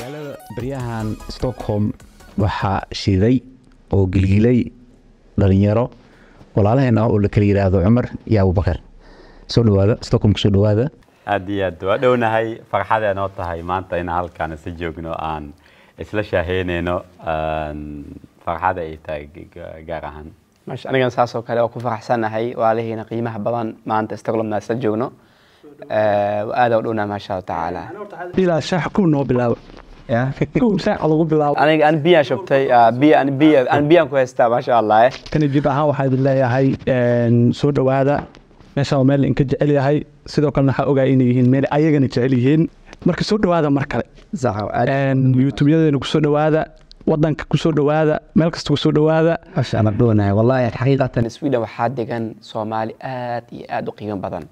magaalada baryahan stockholm waxaa shiday oo gilgilay dhalinyaro walaalaheenna oo la kala yidhaahdo cumar iyo abubakar soo dhawaada stockholm kusoo dhawaada aad iyo aad waa dhownahay farxadee tahay maanta inaan halkaan isla joogno aan isla shaaheyneyno farxada ay tahay gaar ahaan mash saasoo kale waa ku faraxsanahay walaalihiina qiimaha badan maanta stockholmna isla joogno aada u dhownahay maasha allah tacaala ilaa shax ku noo bilaabo anigaan biyan shabtay biyan ku haystaa maasha allah kani jib ahaan waxaa idin leeyahay soo dhowaada meeshaan waa meel inka jecel yahay sidoo kalena waxaa ogaay inay yihiin meel ayagana jecel yihiin marka soo dhowaada mar kale yutuubyadeena kusoo dhowaada wadanka kusoo dhowaada meel kasta kusoo dhowaada maasha allah dhoonaya wallahi xaqiiqatan sweden waxaa degan soomaali aad iyo aad u qiimo badan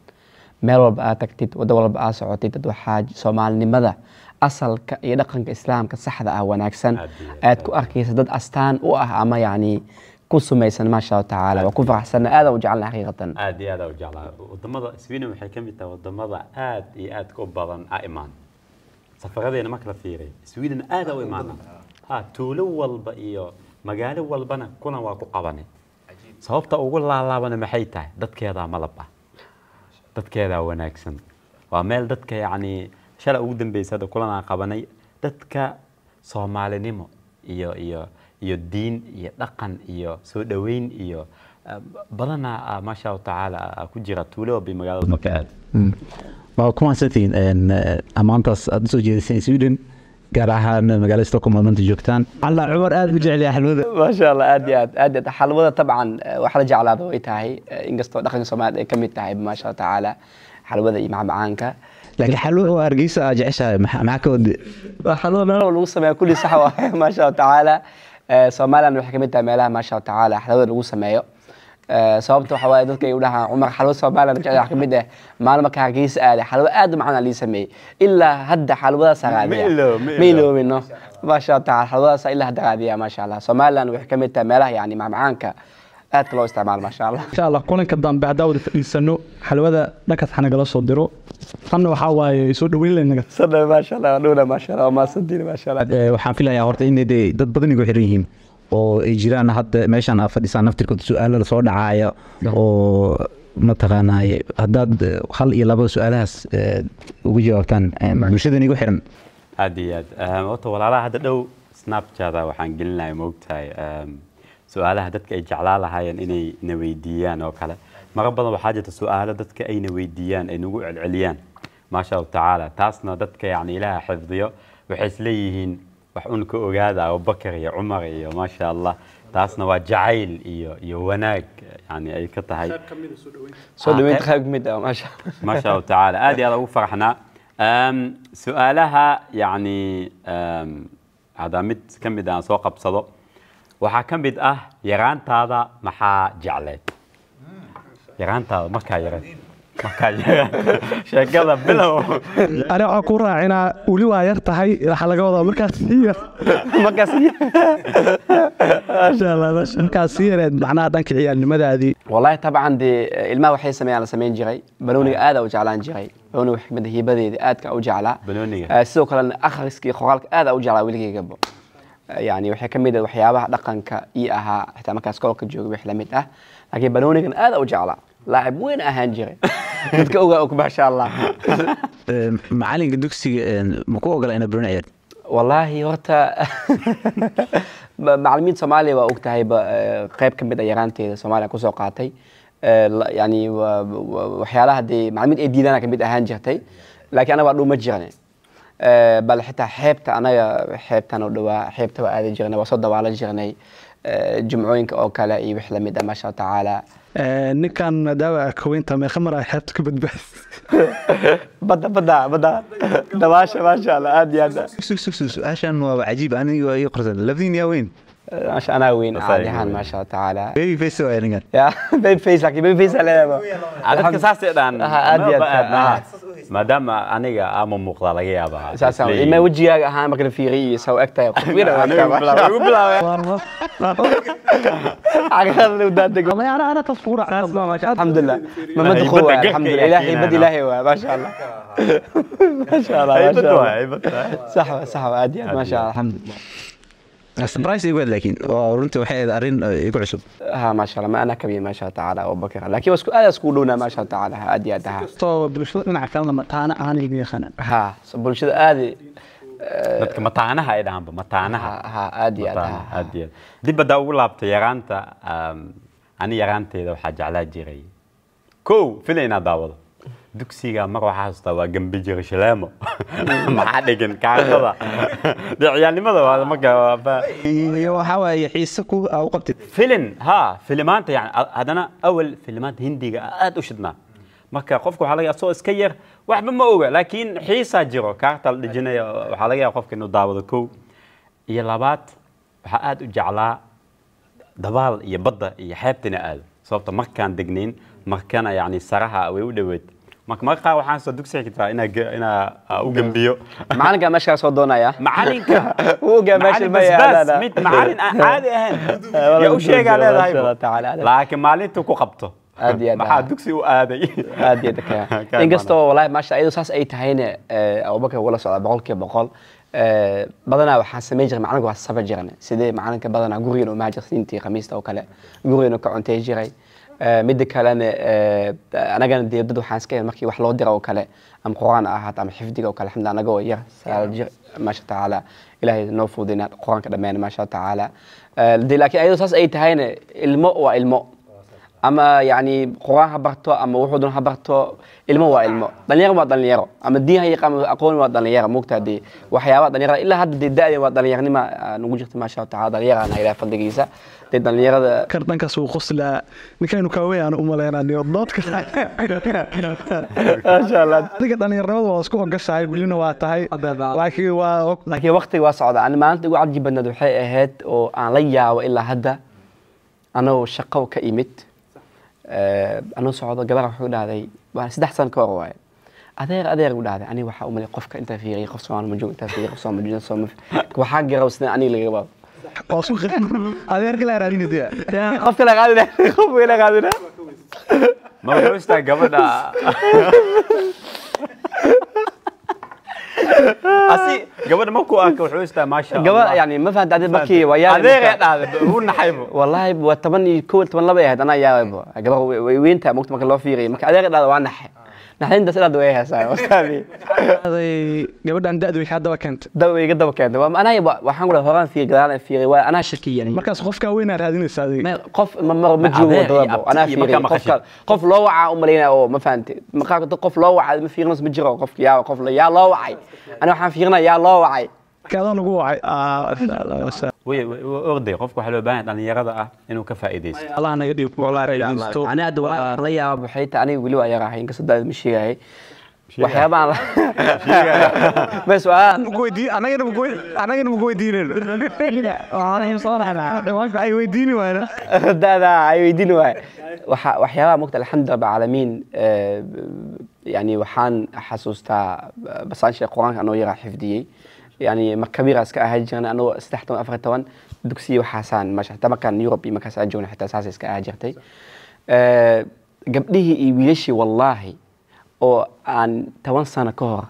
meel walba aad tagtid waddo walba aad socotid dad waxaa soomaalinimada asalka iyo dhaqanka islaamka saxda ah wanaagsan aad ku arkaysa dad astaan u ah ama yacni ku sumaysan maasha allahu tacaala waa ku faraxsanna aada u jeclna xaqiiqatan aad iyo aada u jeclaa wadamada sweden waxay ka mid tahay wadamada aad iyo aad u badan a imaan safaradayna ma kala fiiray sweden aada u imaana ha tuulo walba iyo magaalo walbana kulan waa ku qabanay sababta ugu laalaabana maxay tahay dadkeedaa malab ah dadkeedaa wanaagsan waa meel dadka yacni shala ugu dambaysa hadda kulan aan qabanay dadka soomaalinimo iyo iyo iyo diin iyo dhaqan iyo soo dhoweyn iyo ah, badanaa ah, maasha allahu tacaala ah, ku jira tuulo walba magaalada marka aad hmm. waa eh, ammaantaas aada usoo jeediseen sweden gaar ahaan magaalada stockholm aad maanta joogtaan alla cumar aad ku jecel yahay xalwada maasha allah aad iyo aad aad iyo aad xalwada tabcan eh, waxaa la jeclaada way tahay eh, inkastoo dhaqanka soomaaliyad ay ka mid tahay maasha allah tacaala xalwada iyo macmacaanka laakiin xalwo oo hargeysa aad jeceshahay maxaa ka wadi xalwada meelo lagu sameeya kulli sax waaye maasha allah tacaala eh, soomaaliyan waxay ka mid tahay meelaha maasha allah tacaala xalwada lagu sameeyo sababta waxa waaye dadka ay u dhahaan cumar xalwo soomaaliya jecel wax ka mid ah maalin markaa hargeysa aaday xalwo aad u macaan lii sameeyey ilaa hadda xalwadaasaa raadiya ma iloobino maasha taala xalwadaasaa ilaa hadda raadiya maasha allah somalilan waxay ka mid tahay meelaha yani macmacaanka aadka loo isticmaalo maasha allah insha allah kulanka dambe haddaa wada fadhiisano xalwada dhakas xanagala soo diro tanna waxaa waaye soo dhaweyn lanaga maasha allah dhowna maasha allah waa maasantiin maasha allah waxaan filayaa horta in dad badanigu xiran yihiin oo ay jiraan hadda meeshaan aa fadhisaan naftirkooda su-aalo lasoo dhacaaya oo mataqaanaaye haddaad eh, hal iyo laba su-aalahaas eh, ugu jawaabtaan eh, bulshadani igu xiran aad iyo aad ehm, horta walaalaha hadda dhow snabjada waxaan gelinaya maogtahay ehm, su-aalaha dadka ay jeclaa lahaayeen inay na weydiiyaan oo kale marar badan waxaa jirta su-aalo dadka ayna weydiiyaan ay nagu celceliyaan maasha allahu tacaala taasna dadka yani ilaaha xifdiyo waxay isleeyihiin وحونك أجاد أو بكر يا عمر يا ما شاء الله تاسنا وجعيل يا يا وناك يعني أي كتة هاي سؤال كمين سؤال وين ما شاء الله ما شاء الله تعالى أدي هذا وفرحنا أم سؤالها يعني هذا مت كم بدأ سوق بصدق وح كم بدأ أه؟ يران هذا محا جعلت آه، يران تاذا ما كان يران sheekada bilow ani waxaan ku raacinaa weli waa yar tahay waxaa laga wadaa markaas sii yar markaas markaas sii yareed macnaha dhanka ciyaarnimadaadii wallahi tabcan dee ilmaha waxay sameeyaan la sameyn jiray balooniga aad u jeclaan jiray balooniga xikmada hiibadeeda aadka u jeclaa sidoo kalena akhriskii qoraalka aad u jeclaa weligeygaba يعني waxay kamid ah waxyaabaha dhaqanka ii ahaa xitaa markaas koolka joogay wix la mid ah laakiin baloonigan aad u jeclaa لاعب وين اهان جري dadka ogaa ku baxsha allah macalinka dugsiga ma ku ogola inaad baran ciyaartid wallaahi horta macalimiinta soomaaliya waa og tahay qayb ka mid a yaraanteeda soomaaliya kusoo qaatay yani waxyaalaha dee macalimiin ay diidana kamid ahaan jirtay laakiin anaga waa dhuma jirne bal xitaa xeebta anaga xeebtan oo dhawaa xeebta waa aadi jirnay waa soo dawaala jirnay جمعوينك او كلا اي بحلا ما شاء تعالى آه، نكان داوا كوين تا خمرة حبت كبد بس بدا بدا بدا دواشة ما شاء الله هذا شوف شوف شوف عشان عجيب انا يقرز لفظين يا وين مش عناوين طيب، عادي حال طيب. ما شاء الله تعالى بيبي فيس وين قال يا بيبي فيس لكن بيبي فيس على لا عاد كساس دان آه، آه. ما دام آه، إيه، طيب، انا انيغا ام مقدا لغا ابا اساسا ما وجهي ها ما كان غي سو اكتا انا بلا بلا عقل لو دادك والله انا انا الله الحمد لله ما مدخو الحمد لله الهي بدي الهي ما شاء الله ما شاء الله ما شاء الله صح صح عادي ما شاء الله الحمد لله سبرايسي يقول لكن ورنت وحي ارين يقول عصب ها ما شاء الله ما انا كبير ما شاء الله تعالى وبكر لكن بس انا سكولونا ما شاء الله تعالى ادي ادها تو بلشد انا عفوا ما انا انا يقول خنا ها بلشد ادي دك ما تعانا هاي دهم ما تعانا ها ادي ادها آه، ادي دي بدا لابت يغانتا اني يغانتي دو حاجه على جيري كو فين انا دكسي قام مرة حاسطة وجنب جيغ شلامه ما حد يجن كعبة يعني ماذا هذا ما جوا ف هو إيوه، يحسك أو قبت فيلم ها فيلمات يعني هذا أنا أول فيلمات هندية قد وشدنا ما كقفكو حلاقي أصو إسكير واحد ما أوجع لكن حيسة جرو كعبة الجنة حلاقي أقفك إنه دابل كو يلابات حقد وجعلا دبال يبدأ يحب تنقل صوت ما كان دجنين ما كان يعني صراحة ويودويت مكمقة وحان صدق سيكتا إنا إنا آه، أوجم بيو معلن قام أشكر صوت دونا يا معلن قام أوجم بس بس ميت معلن عادي أهن يا أوشي قال هذا هاي لكن معلن توكو قبطه أدي أنا محاد دوكسي وآدي أدي أدك يا إنجستو والله ما شاء ساس أي تهينة آه، أو بك ولا سؤال بقول كي بقول آه، بدنا وحان سمجر معلن قوى السبع جيرنا سيدي معلن كبدنا قوغينو سنتي خميس أو كلا قوغينو كعنتي جيري midda kalena anagana dee dad waxaan iska markii wax loo dira oo kale ama qur-aan ahaat ama xifdiga oo kale alxamdulillah anaga oo yar sagaal jir maasha tacaala ilaahay noo fududay inaad qur-aanka dhammeyn maasha tacaala dee laakiin ayadoo saas ay tahayna ilmo waa ilmo ama yani quraan ha barto ama wuxuudun ha barto ilmo waa ilmo dhalinyaro waa dhalinyaro ama diin ha yaqaan aqoon waa dhalinyaro moogtaa dee waxyaabaha dhalinyarada ilaa hadda dee da-de waa dhalinyaranima nagu jirta maasha tacala dhalinyarana ilaa fadligiisa dee dhalinyarada kardankaas uu qoslaa ninkaynu kaaweeyaan u maleynayo doodka maasha allah adiga dhalinyarnimada waa isku ogashahay bilina waa tahay laakiin waa laakiin waqtiga waa socda ani maalinta igu caji waxay ahayd oo aan la yaabo ilaa hadda anagoo shaqo ka imid آه، أنا صعدت جبر على حدود هذه وأنا سدح سان كواي أدير أدير قد هذا أنا وح أملي قف أنت في غي خصوصا أنا مجو أنت في غي خصوصا مجو أنت صوم وحاجة روسنا أنا اللي جبر قاسو خف أدير كلا رأني نديا خف كلا غادي خف كلا غادي ما هو مش تعبنا أسي قبل ما كواك وحوسة ما شاء الله قبل يعني ما فهمت هذا بكي ويا هذا غير هذا هو نحيبه والله وتمني كول تمن لبيه أنا يا أبو قبل وين تا مكت مكلا في غي هذا غير هذا وانا حي نحن ده سلام دويها ساي وسامي هذي قبل أن دأدو يحد دوا كنت دوا يقدر دوا كنت وأنا يبا وحنقول فران في قرانة في رواية أنا شكي يعني ما كان خوفك وين هذين السادي ما قف ما مر مجوا ضربوا أنا في مكان قف قف لوعة أمرينا أو ما فهمت ما كان قط قف لوعة ما في غنص مجرو قف يا قف يا لوعة أنا حن في غنا يا لوعة كذا نقول آه لا لا odayqofka waaa loo baahanya dhallinyarada ah inuu ka faaiidaystoala yaaba waxay tahay aniga weli waa yar ahay inkastoo daad ma sheegahay waxyaabaan weydiini waay waxyaabaha mogta alxamdu rabbilcaalamiin yani waxaan xasuustaa basaanshe qur-aanka anoo yaraa xifdiyey يعني مكبي راسك اهجر انا استحتم افرتون دوكسي وحسان ما حتى ما كان يوروبي ما كان ساجون حتى اساسيسك أه، اهجرتي قبليه يبيلشي والله او ان توان سنه كور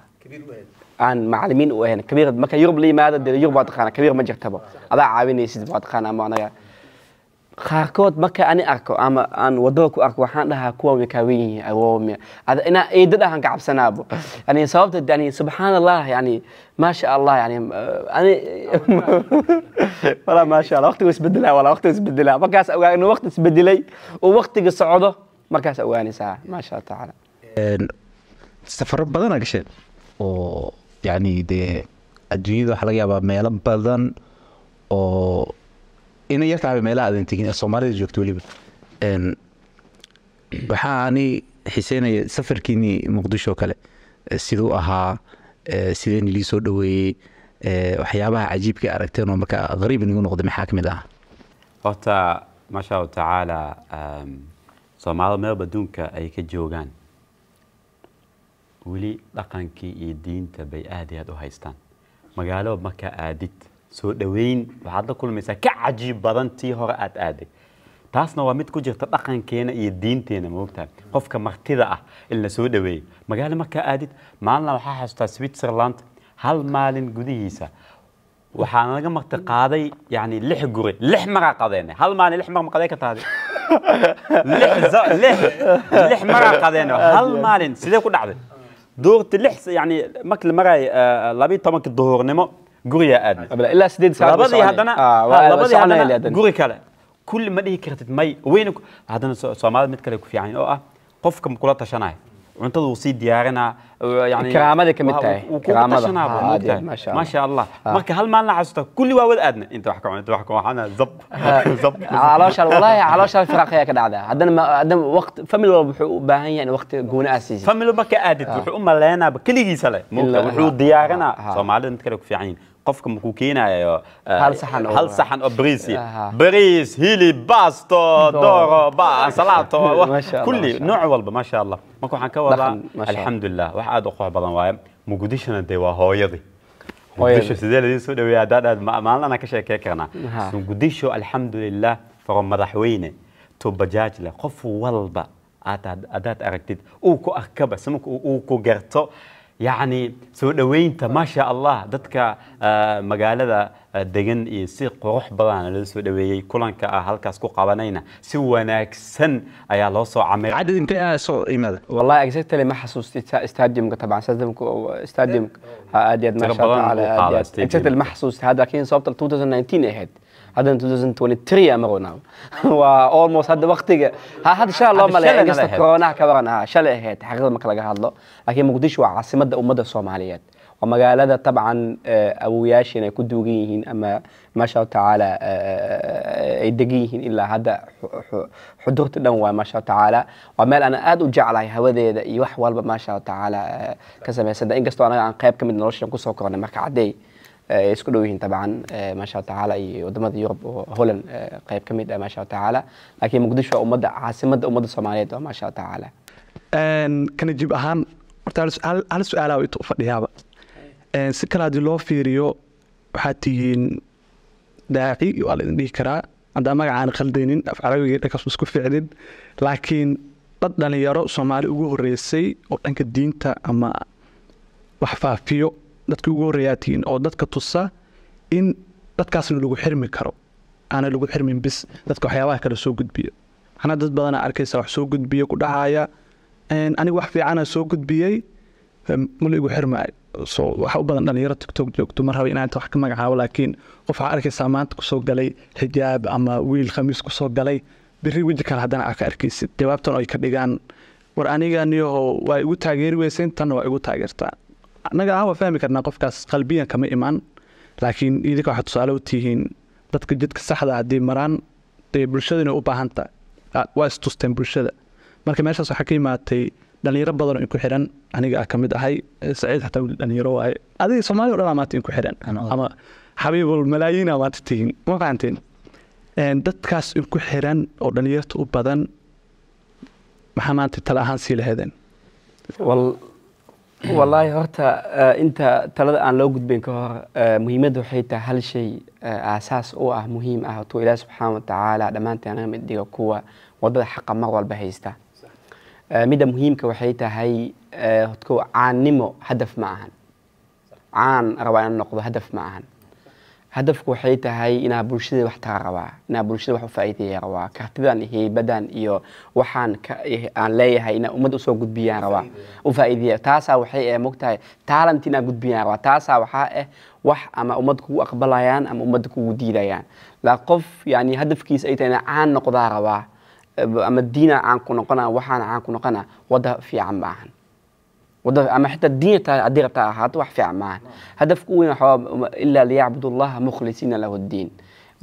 عن معلمين وين كبير ما كان يوروب لي ما هذا يوروب واتخانا كبير ما جرتبه هذا عاوني سيد واتخانا معناها qaarkood marka ani arko ama aan wadada ku arko waxaan dhahaa kuwan way kaawen yihiin awoomya ina eedad ahaan ka cabsanaabo yani sababta yani subxaan allah yani maasha allah yani ani walaa maasha allah waqtiga isbedelaa walaa waqtiga isbedelaa markaas ogaa inuu waqti isbedelay uu waqtiga socdo markaas ogaanaysaa maasha allah tacaala safaro badana gasheen oo yani dee adduunyada waxaa laga yaabaa meelo badan oo inay yartaaba meelaha aadan tegin ee soomaalida joogta weliba waxaani xiseynaya safarkiinii muqdisho kale siduu ahaa sideen ilii soo dhoweeyey waxyaabaha cajiibka aragteen oo markaa hariib nigu noqday maxaa ka mid ah horta maasha allahu tacaala soomaalida meelba adduunka ay ka joogaan weli dhaqankii iyo diinta bay aad iyo aad u haystaan magaalo markaa aadid سو دوين وهذا كل مسا كعجيب بدن تي هر أت أدي تاس نو ميت كوجر تطقن كينا يدين تينا موقتا خوف كمرتدة أه. إلنا سو دوين ما قال ما كأدي ما لنا وحاح استا سويسرلاند هل مالن جديسة وحنا لقى مرت قاضي يعني لح جوري لح مرة قاضينا هل مالن لح مرة قاضي كتادي لح ز لح لح مرة قاضينا هل مالن سيدك ودعدي دورت لح يعني مكل مرة آه، لبيت تمك الظهور نمو قوري أدنى أبلا إلا سديد سعر لبضي هادنا لبضي هادنا قوري كالا كل ما دي كرتت مي وينك هادنا سوامال متكالك في عين يعني. أوه آه، قفكم كلا تشاناي وانت دو سيد ديارنا آه، يعني كرامة دي كمتاي كرامة دي ما شاء الله ما شاء الله ما ما لنا عزتك كل واود أدن انت وحكو انت وحكو وحنا زب زب علاش والله علاش الفراق هيك دعدا هادنا هادنا وقت فمي لو بحو باهن يعني وقت قونا أسيزي فمي لو بكا أدت وحو آه. ملينا بكل جيسالة ممكن وحو ديارنا سوامال متكالك في عين يعني. قفك مكوكينا هل صحن هل صحن بريسي بريس هيلي باستو دورو با سلاطو كل نوع والله ما شاء الله ماكو حكا والله الحمد لله واحد اخو بدن واي مقدشنا دي وهويدي مقدش سيدي لدي سو دوي اداد ما لنا انا كشي كرنا مقدشو الحمد لله فرم مدحوينه تو بجاج قف والبا اتاد اداد اركتد او كو اركبه سمك او كو غرتو يعني سو دهوينتا ما شاء الله دتك آه، مقالة آه، دجن يصير إيه، قروح بلان لسو دهوي كلن كأهل آه، كاسكو قبانينا سو ناكسن أي الله سو عمل عدد انت سو إيماد والله أجزت تلي ما حسوس استاديوم طبعا استاديوم استاديوم أديت ما شاء الله على أجزت ما حسوس هذا كين صوبت 2019 هاد هذا انت دوزن تولي تري امرونا وا اولموست هذا وقت ها هذا شاء الله مالي قصه كورونا كبرنا ها شاء الله هي تحقيق مكلا قال له لكن مقديش هو عاصمه امده الصوماليات ومقال هذا طبعا آه، ابو ياشين كنت دوغيهن اما ما شاء الله تعالى آه، آه، يدقيهن الا هذا حدوث الدواء ما شاء الله تعالى ومال انا اد وجعلها هذا يوح والله ما شاء الله تعالى كسب يا سيدي ان قصه انا عن قيب كم من نوشن كسوكرنا مكعدي ay isku dhow yihiin taban maasha iyo wadamada yurub oo holland qayb ka mid ah maasha tacaala laakiin muqdisho waa ummadda caasimadda ummadda soomaaliyeed oo maasha tacaala kana jib ahaan horta hal su-aalaa inta fadhiyaaba si kale haddii loo fiiriyo waxaad tihiin daaci waa la idin dhihi karaa haddaan magacaan khaldaynin af carabiga dhankaas isku ficlin laakiin dad dhalinyaro soomaali ugu horeysay oo dhanka diinta ama wax faafiyo dadkii ugu horreeyaa oo dadka tusa in dadkaasna lagu xirmi karo aana lagu xirmin bis dadka waxyaabaha kale soo gudbiya maxnaa dad badanaa arkaysa wax soo gudbiya ku dhacaaya aniga wax fiicana soo gudbiyey ma igu xirmaayo so waxaa u badan dhalinyaro tictok joogto mar raba inaanta wax ka magacaabo laakiin qof waxaa arkaysaa maanta kusoo galay xijaab ama wiil khamiis kusoo galay biri weji kale haddana aa ka arkaysid jawaabtan oo ka dhigaan war aniganiyaho waa igu taageeri weyseen tanna waa igu taageertaa anaga waa fahmi karnaa qofkaas qalbiyan kama imaan laakiin idinka waxaad tusaale u tihiin dadka jidka saxda ah haddii maraan dee bulshadana u baahan tahay ah, waa istusteen bulshada marka meeshaas waxaa ka imaatay dhalinyaro badanoo inku xiran aniga ah ka ahay saciid xataa weli waaye adiga soomaali o dhan maanta inku xiran ama xabiibul malaayiina maanta ma fahanteen dadkaas inku xiran oo dhalinyarta u badan maxaa maanta tala ahaan sii lahadeen wallaahi horta eh, inta talada aan loo gudbayn ka hor eh, muhiimadda waxay tahay hal shay eh, aasaas u ah muhiim ah tuu ilaahi subxaana watacaala dhammaanteen naga mid dhiga kuwa waddada xaqa mar walba haysta midda muhiimka waxay tahay hodkow caannimo hadaf ma ahan caan rabaa inaan noqdo hadaf ma ahan هدف حيتا هاي إنا بلشيدي واح تغاقبا إنا بلشيدي واحو فايتي يا روا كاحتدان إيه بدان إيو وحان إيه آن لاي هاي إنا أمد أسوى قد بيان روا وفايتي تاسا وحي إيه موكتا هاي تالم تينا قد بيان روا تاسا وحا إيه وح أما أمدكو أقبلا يان أما أمدكو ديلا يان لا قف يعني هدفكيس أيتا إنا آن نقضا روا أما الدينة آنكو نقنا وحان آنكو نقنا ودا في عم باحن وده أما حتى الدين تاع الدين تاع واحد في عمان هدف كون إلا ليعبدوا الله مخلصين له الدين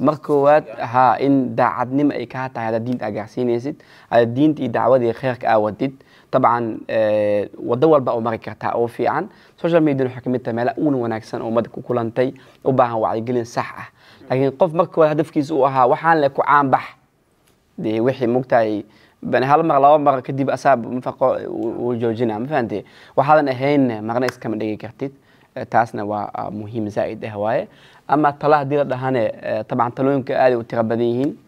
مركوات ها إن دعت نم إيكا تاع هذا الدين أجاسين يزيد على الدين تي دعوة دي خيرك أودت طبعا أه ودول بقى أمريكا تاع أو في عن سوشيال ميديا حكمتها مالا أون وناكسن أو مدك كولانتي وباها وعي قلن صحة لكن قف مركوات هدف كيزوها وحان لك عام بح دي وحي مقتاي بن هل مرة لو مرة كديب أساب مفق وجوجينا مفهمتي وهذا نهين مرة إس كم دقيقة كرتيد تاسنا ومهم زائد هواي أما طلع دير دهانة طبعا تلوين كأدي وتربديهين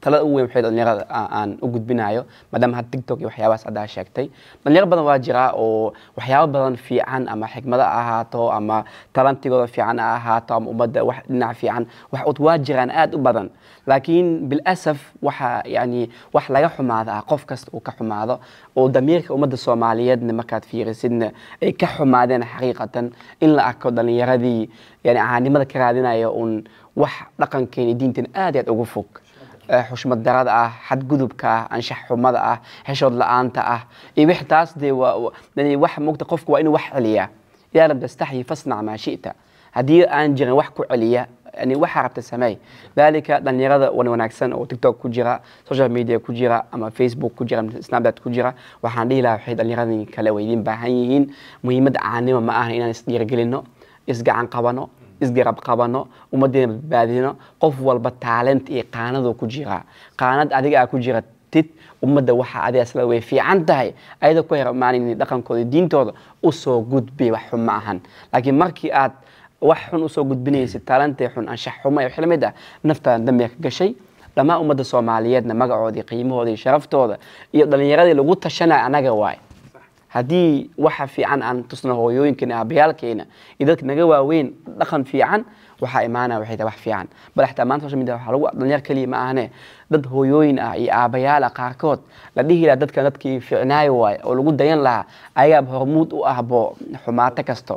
talada ugu weyn waxay dhalinyarada aan u gudbinayo maadaama had tiktok iyo waxyaabahaas hadda sheegtay dhalinyaro badan waa jira oo waxyaabo badan fiican ama xikmada ahaato ama talantigooda fiican ha ahaato ama ummadda wax dhinac fiican wax waa jiraan aad u badan laakiin bilasaf waxa yani wax laga xumaada qof kasta uu ka xumaado oo damiirka ummadda soomaaliyeedna markaad fiirisidna ay ka xumaadeen xaqiiqatan in la arko dhalinyaradii yani ahaanimada ka raadinaya uun wax dhaqankeena diintan aad aad ugu fog xushmad darada ah xadgudubka ah anshax xumada ah xeshood la-aanta ah iyo taas dee wax mogta qofku waa inuu wax celiyaa idaa lam tastaxyi fasnac maa shita haddii aan jirin wax ku celiya yani waxaa rabta sameey dalika dhalinyarada wan wanaagsan oo tiktok ku jira social media ku jira ama facebook ku jira ama snapchat ku jira waxaan dhihi lahaa waxay dhalinyaradin kale way idin baahan yihiin muhiimadda caanima ma ahan inaan isdhiirgelino isgacan qabano isgarab qabano ummaddeena badbaadino qof walba taalent iyo qaanadoo ku jiraa qaanad adiga aa ku jira tid ummadda waxa adiga isla way fiican tahay ayadoo ku hermaanaynin dhaqankooda diintooda usoo gudbi wax xun ma ahan laakiin markii aad wax xun usoo gudbinaysid taalantee xun anshax xumo ee wixla mid ah naftaada dambiga ka gashay dhammaan ummadda soomaaliyeedna magacoodii qiimahoodii sharaftooda iyo dhallinyaradii lagu tashanaya annaga waaye haddii waxa fiican aan tusno hooyooyinkeena abayaalkeena iyo dadka naga waaweyn dhaqan fiican waxaa imaanaya waxay tahay wax fiican bal xitaa maanta social media waxaa lagu dhalinyar keliya ma ahane dad hooyooyin ah iyo aabayaal ah qaarkood la dhihi laha dadka dadkii fiicnaayo waaye oo lagu dayan lahaa ayaaba hormuud u ahbo xumaato kasto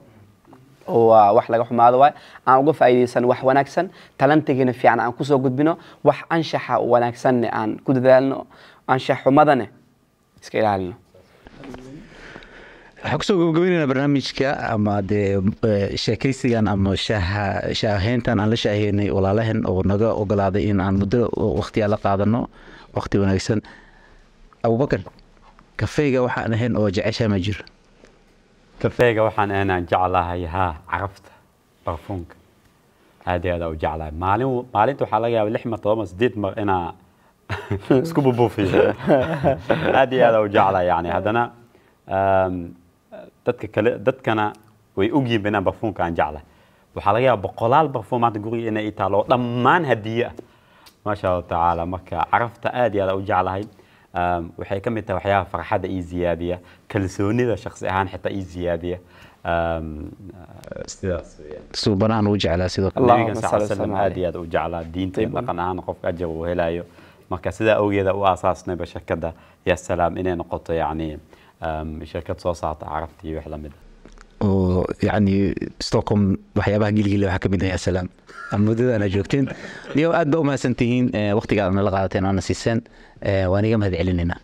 oo wax laga xumaado waay aan uga faa'iidaysan wax wanaagsan talantigiina fiican aan kusoo gudbino wax anshaxa wanaagsanne aan ku dadaalno anshax xumadane iska ilaalino waxaa kusoo gabagabeyneyna barnaamijka ama dee e, sheekeysigan ama shaaheyntan aan la shaaheynay walaalaheen oo naga ogolaaday in aan muddo wakhtiyaa la qaadano wakhti wanaagsan abubakar kafeyga waxaan ahayn oo jeceshaa ma jiro kafeyga waxaan ahaynaan jeclahay haa carafta barfuunka aada aada u jeclahay maalin maalinta waxaa laga yaaba lix mar todoba mar sideed mar inaa isku bubuufiyo aada iyo aada u jeclahay yani haddana dadka kale dadkana way ogyihiin ba inaan barfuumka aan jeclahay waxaa laga yaaba boqolaal barfuum maanta guriga inay itaalo oo dhammaan hadiye ah maasha allahu tacaala marka carafta aad iyo aad u jeclahay ehm, waxay ka mid tahay waxyaabaha farxadda ii ziyaadiya kalsoonida shaksi ahaan xitaa ii ziyaadiya ehm, suubanahan u jeclaa sidoo kale aad iyo aad u jeclaa diinta dhaqan ahaan qofka ajar uu helayo marka sidaa awgeeda u aasaasnayba shirkadda yaa salaam inay noqoto yacni shirkad soo saarta carabta iyo wix lamid oo yacni stockholm waxyaabaha gilgila waxaa ka mid ah salaam mudada ana joogteen iyo aad ba u mahadsantihiin waqtiga aad nala qaadateen oo na siiseen waan iga mahad celinayna